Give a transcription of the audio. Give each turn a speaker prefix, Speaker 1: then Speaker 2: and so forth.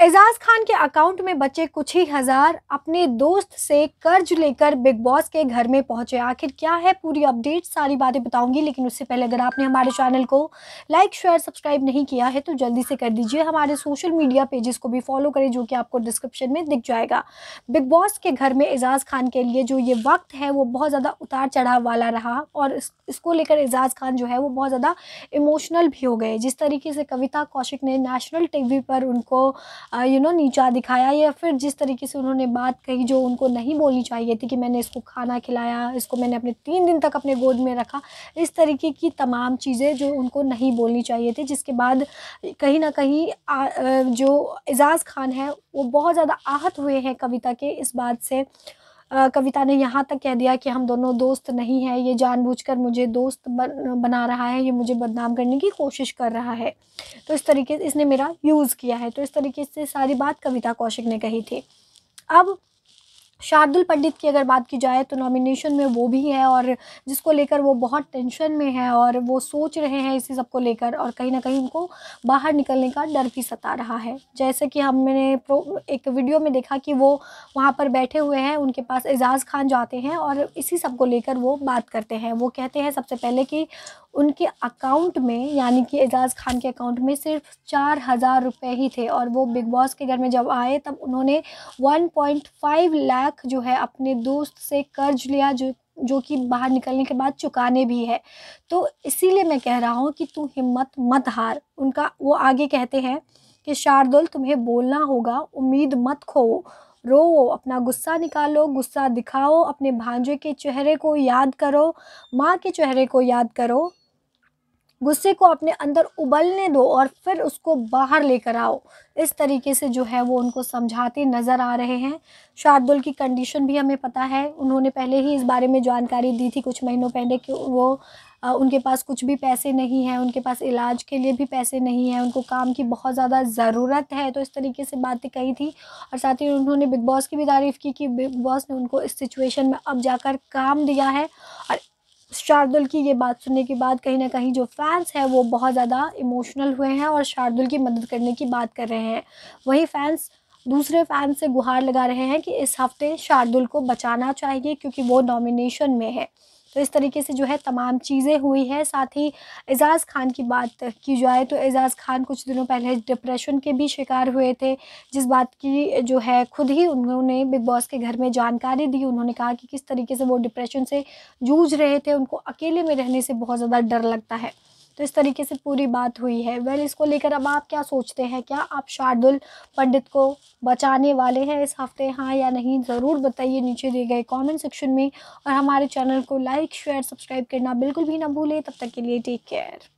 Speaker 1: एजाज खान के अकाउंट में बचे कुछ ही हजार अपने दोस्त से कर्ज लेकर बिग बॉस के घर में पहुंचे आखिर क्या है पूरी अपडेट सारी बातें बताऊंगी लेकिन उससे पहले अगर आपने हमारे चैनल को लाइक शेयर सब्सक्राइब नहीं किया है तो जल्दी से कर दीजिए हमारे सोशल मीडिया पेजेस को भी फॉलो करें जो कि आपको डिस्क्रिप्शन में दिख जाएगा बिग बॉस के घर में एजाज खान के लिए जो ये वक्त है वो बहुत ज़्यादा उतार चढ़ाव वाला रहा और इसको लेकर एजाज खान जो है वो बहुत ज़्यादा इमोशनल भी हो गए जिस तरीके से कविता कौशिक ने नेशनल टी पर उनको यू नो नीचा दिखाया या फिर जिस तरीके से उन्होंने बात कही जो उनको नहीं बोलनी चाहिए थी कि मैंने इसको खाना खिलाया इसको मैंने अपने तीन दिन तक अपने गोद में रखा इस तरीके की तमाम चीज़ें जो उनको नहीं बोलनी चाहिए थी जिसके बाद कहीं ना कहीं जो एजाज़ खान है वो बहुत ज़्यादा आहत हुए हैं कविता के इस बात से कविता ने यहाँ तक कह दिया कि हम दोनों दोस्त नहीं हैं ये जानबूझकर मुझे दोस्त बन, बना रहा है ये मुझे बदनाम करने की कोशिश कर रहा है तो इस तरीके से इसने मेरा यूज़ किया है तो इस तरीके से सारी बात कविता कौशिक ने कही थी अब शार्दुल पंडित की अगर बात की जाए तो नॉमिनेशन में वो भी है और जिसको लेकर वो बहुत टेंशन में है और वो सोच रहे हैं इसी सब को लेकर और कहीं ना कहीं उनको बाहर निकलने का डर भी सता रहा है जैसे कि हमने एक वीडियो में देखा कि वो वहाँ पर बैठे हुए हैं उनके पास एजाज़ खान जाते हैं और इसी सब को लेकर वो बात करते हैं वो कहते हैं सबसे पहले कि उनके अकाउंट में यानी कि एजाज़ खान के अकाउंट में सिर्फ चार हज़ार रुपये ही थे और वो बिग बॉस के घर में जब आए तब उन्होंने one point five lakh lakh जो है अपने दोस्त से कर्ज लिया जो जो कि बाहर निकलने के बाद चुकाने भी है तो इसीलिए मैं कह रहा हूँ कि तू हिम्मत मत हार उनका वो आगे कहते हैं कि शार्दुल तुम्हें बोलना होगा उम्मीद मत खो रो अपना गुस्सा निकालो गुस्सा दिखाओ अपने भांजे के चेहरे को याद करो माँ के चेहरे को याद करो गुस्से को अपने अंदर उबलने दो और फिर उसको बाहर लेकर आओ इस तरीके से जो है वो उनको समझाते नज़र आ रहे हैं शार्दुल की कंडीशन भी हमें पता है उन्होंने पहले ही इस बारे में जानकारी दी थी कुछ महीनों पहले कि वो आ, उनके पास कुछ भी पैसे नहीं हैं उनके पास इलाज के लिए भी पैसे नहीं हैं उनको काम की बहुत ज़्यादा ज़रूरत है तो इस तरीके से बातें कही थी और साथ ही उन्होंने बिग बॉस की भी तारीफ़ की कि बिग बॉस ने उनको इस सिचुएशन में अब जाकर काम दिया है और शार्दुल की ये बात सुनने के बाद कहीं ना कहीं जो फैंस हैं वो बहुत ज़्यादा इमोशनल हुए हैं और शार्दुल की मदद करने की बात कर रहे हैं वही फैंस दूसरे फैंस से गुहार लगा रहे हैं कि इस हफ्ते शार्दुल को बचाना चाहिए क्योंकि वो नॉमिनेशन में है तो इस तरीके से जो है तमाम चीज़ें हुई हैं साथ ही एजाज़ खान की बात की जाए तो एजाज़ खान कुछ दिनों पहले डिप्रेशन के भी शिकार हुए थे जिस बात की जो है खुद ही उन्होंने बिग बॉस के घर में जानकारी दी उन्होंने कहा कि किस तरीके से वो डिप्रेशन से जूझ रहे थे उनको अकेले में रहने से बहुत ज़्यादा डर लगता है तो इस तरीके से पूरी बात हुई है वेल इसको लेकर अब आप क्या सोचते हैं क्या आप शार्दुल पंडित को बचाने वाले हैं इस हफ्ते हाँ या नहीं ज़रूर बताइए नीचे दिए गए कॉमेंट सेक्शन में और हमारे चैनल को लाइक शेयर सब्सक्राइब करना बिल्कुल भी ना भूलें तब तक के लिए टेक केयर